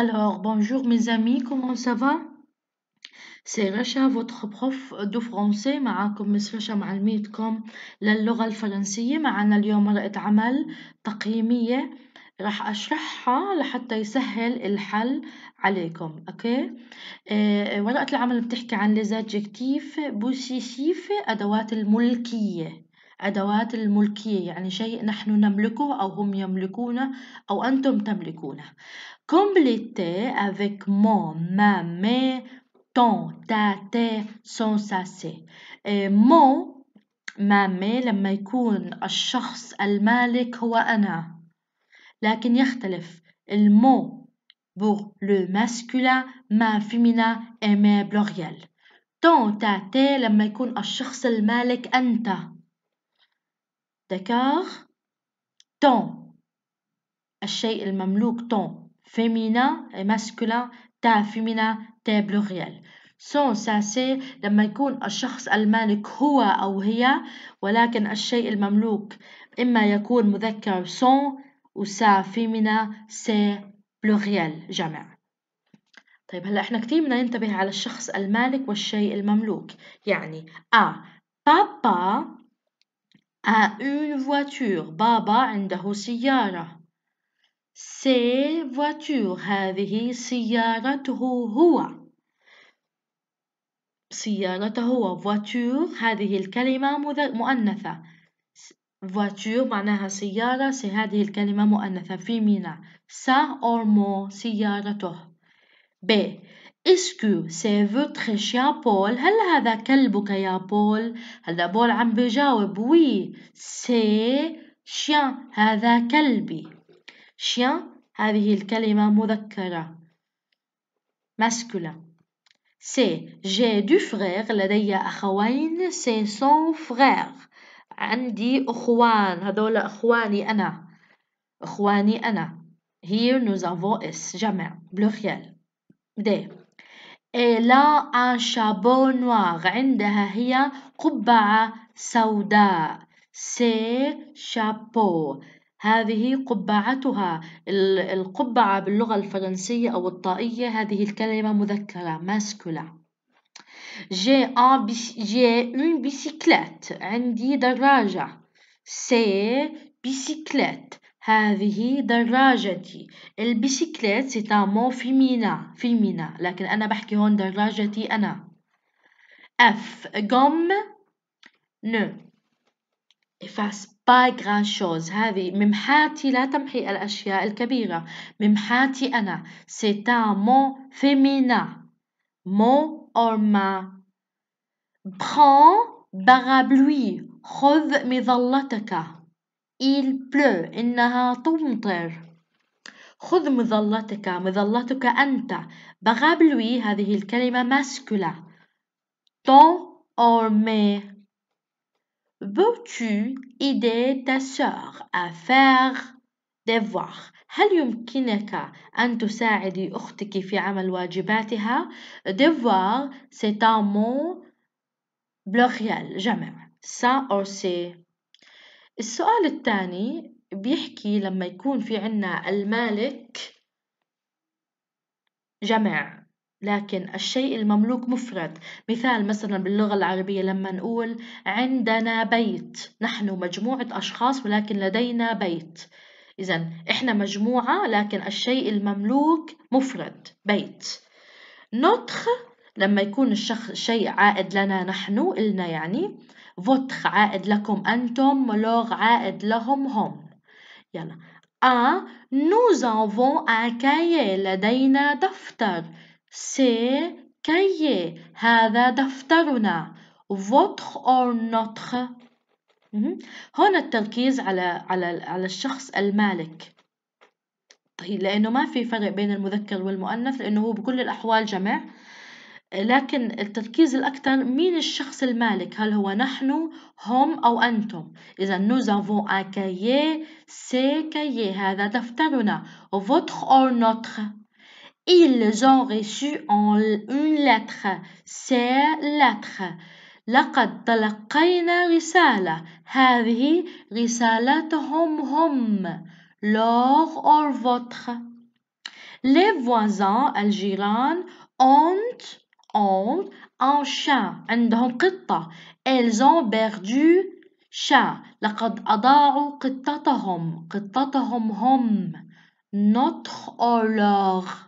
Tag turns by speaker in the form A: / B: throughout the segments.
A: Alors, bonjour mes amis, comment ça va سي رشا votre prof دو فرونسي معاكم مس رشا معلميتكم للغة الفرنسية معنا اليوم ورقة عمل تقييمية راح أشرحها لحتى يسهل الحل عليكم أوكي آه, آه، ورقة العمل بتحكي عن ليزادجكتيف بوسيسيف أدوات الملكية أدوات الملكية يعني شيء نحن نملكه أو هم يملكونه أو أنتم تملكونه compléter avec mon, ma, mes, ton, ta, tes, son, sa, ses. Et mon, ma, mes, le a, achars, al, malik, wa, ana. La kenyachtalef, el mot pour le masculin, ma, féminin et ma, bloriel. Ton, ta, tes, le a, achars, al, malik, anta. D'accord? Ton. الشيء المملوك ton فيمينا ماسكولين تاع فيمينا تاع بلوريال سونس سي لما يكون الشخص المالك هو أو هي ولكن الشيء المملوك إما يكون مذكر سون وسا فيمينا سي بلوغيال جمع طيب هلا احنا كتير بدنا ننتبه على الشخص المالك والشيء المملوك يعني ا آه، بابا a une voiture بابا عنده سيارة سي فواتور هذه سيارته هو سيارته هو فواتور هذه الكلمة مؤنثة فواتور معناها سيارة سي هذه الكلمة مؤنثة في مينا سا أور مو سيارته ب اسكو سي فوتخ شيا بول هل هذا كلبك يا بول هذا بول عم بيجاوب وي سي شيا هذا كلبي شيان هذه الكلمة مذكرة ماسكولا سي j'ai دو frère لدي أخوين. سي سون frère. عندي أخوان هذول أخواني أنا. أخواني أنا. هير nous avons S جمع بلوخيال. دي Elle أن un chapeau عندها هي قبعة سوداء. سي chapeau. هذه قبعتها القبعة باللغة الفرنسية أو الطائية هذه الكلمة مذكرة ماسكولا جي ان جي اون بيسيكلات عندي دراجة سي بيسيكلات هذه دراجتي البيسيكليت سي ان مو فيمينا فيمينا لكن انا بحكي هون دراجتي انا اف غوم نو efface باي grand شوز هذه ممحاتي لا تمحي الأشياء الكبيرة ممحاتي أنا سي تا مو féminin مو or ما prends بغابلوي خذ مظلتك إل بلو إنها تمطر خذ مظلتك مظلتك أنت بغابلوي هذه الكلمة ماسكولا تون أور مي veux-tu aider ta sœur à faire des devoirs؟ هل يمكنك أن تساعدي أختك في عمل واجباتها؟ devoir c'est un mot pluriel جمع ça ou c'est السؤال الثاني بيحكي لما يكون في عنا المالك جمع لكن الشيء المملوك مفرد مثال مثلا باللغة العربية لما نقول عندنا بيت نحن مجموعة أشخاص ولكن لدينا بيت إذا إحنا مجموعة لكن الشيء المملوك مفرد بيت نطخ لما يكون الشخص شيء عائد لنا نحن إلنا يعني فوتخ عائد لكم أنتم لوغ عائد لهم هم يلا أ nous avons لدينا دفتر سي cahier. هذا دفترنا. Votre or notre. هون التركيز على على على الشخص المالك. طيب لأنه ما في فرق بين المذكر والمؤنث لأنه هو بكل الأحوال جمع. لكن التركيز الأكثر مين الشخص المالك هل هو نحن هم أو أنتم إذا nous avons un cahier c'est cahier هذا دفترنا votre or notre Ils ont reçu en une lettre. C'est lettre. لقد تلقينا رسالة. هذه رسالتهم هم. Leur or votre. Les voisins algériens ont, ont un chat. عندهم Elles ont perdu chat. لقد Notre or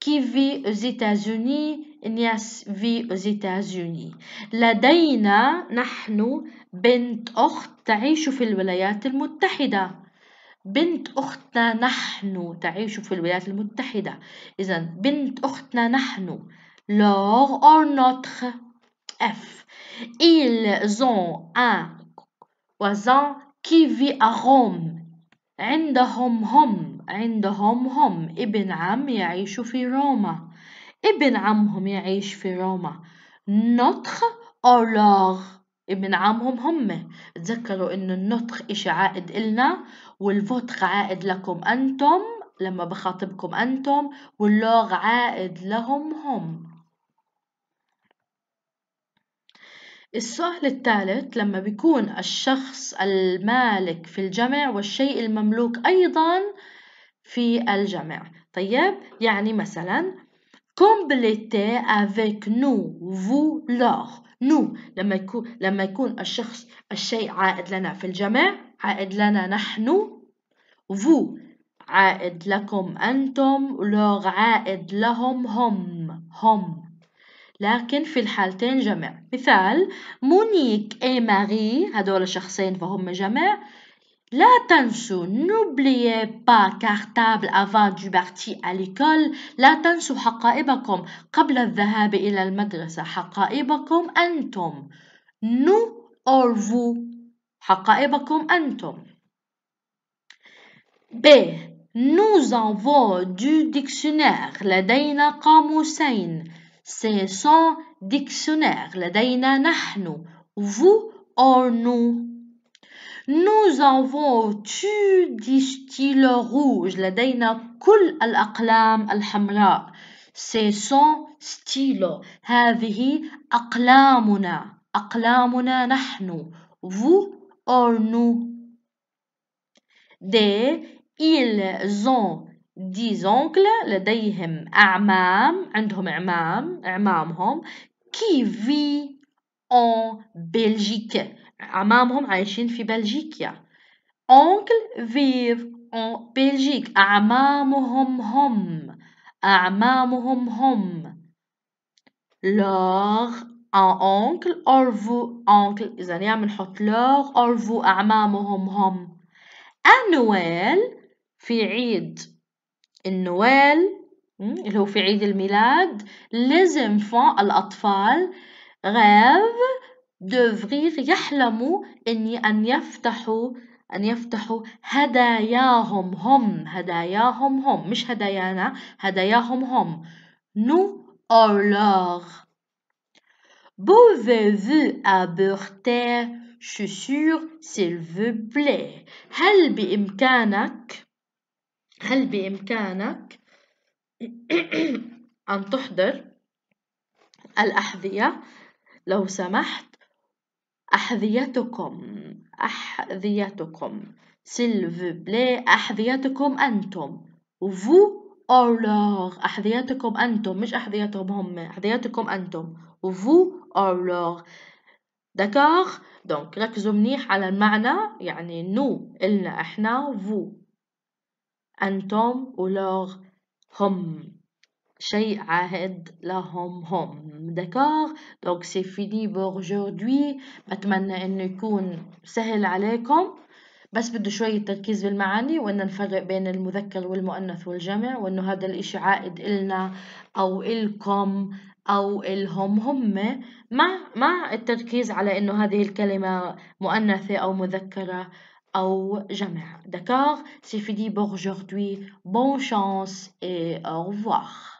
A: كي في زيتازوني نياس إنياس في زيتازوني لدينا نحن بنت أخت تعيش في الولايات المتحدة بنت أختنا نحن تعيش في الولايات المتحدة إذا بنت أختنا نحن leur or notre F ils ont un voisin qui vit à Rome عندهم هم عندهم هم ابن عم يعيش في روما ابن عمهم يعيش في روما نطخ أولاغ ابن عمهم هم تذكروا إنه النطخ إشي عائد إلنا والفوتخ عائد لكم أنتم لما بخاطبكم أنتم واللوغ عائد لهم هم السؤال الثالث لما بيكون الشخص المالك في الجمع والشيء المملوك أيضا في الجمع طيب يعني مثلا كومبليتي avec nous vous leur nous لما يكون لما يكون الشخص الشيء عائد لنا في الجمع عائد لنا نحن vous عائد لكم أنتم لوغ عائد لهم هم هم لكن في الحالتين جمع مثال مونيك اي ماري هدول شخصين فهم جمع لا تنسوا نوبلي با كارتابل افان دو بارتي اليكول لا تنسوا حقائبكم قبل الذهاب الى المدرسه حقائبكم انتم نو اور فو حقائبكم انتم ب Nous avons du dictionnaire. لدينا قاموسين. سي سون dictionnaires. لدينا نحن. Vous اور نو Nous avons tu du style rouge. لدينا كل الأقلام الحمراء. C'est son stylo. هذه أقلامنا. أقلامنا نحن. Vous or nous. Des, ils ont dix oncles. لديهم أعمام. عندهم amam, Qui vit en Belgique. عمامهم عايشين في بلجيكا أونكل فيف أون بلجيك أعمامهم هم أعمامهم هم لوغ أن أونكل أور فو أونكل إذا يا نعم بنحط لوغ أور فو أعمامهم هم انويل في عيد النوال اللي هو في عيد الميلاد لازم فون الأطفال غاف devrir يحلموا إن أن يفتحوا أن يفتحوا هداياهم هم هداياهم هم مش هدايانا هداياهم هم نو or leur أبوغتير شوشور سيلفو بلاي هل بإمكانك هل بإمكانك أن تحضر الأحذية لو سمحت أحذيتكم أحذيتكم s'il بلي أحذيتكم أنتم وفو أور لوغ أحذيتكم أنتم مش أحذيتهم هم أحذيتكم أنتم وفو أور لوغ داكوغ دونك ركزوا منيح على المعنى يعني نو إلنا إحنا فو أنتم ولوغ هم شيء عاهد لهم هم دكار دونك سي فيني بور بتمنى انه يكون سهل عليكم بس بده شوية تركيز بالمعاني وإن نفرق بين المذكر والمؤنث والجمع وإنه هذا الإشي عائد إلنا أو إلكم أو إلهم هم مع مع التركيز على إنه هذه الكلمة مؤنثة أو مذكرة أو جمع دكار سي فيدي بور جوردي بون شانس et au revoir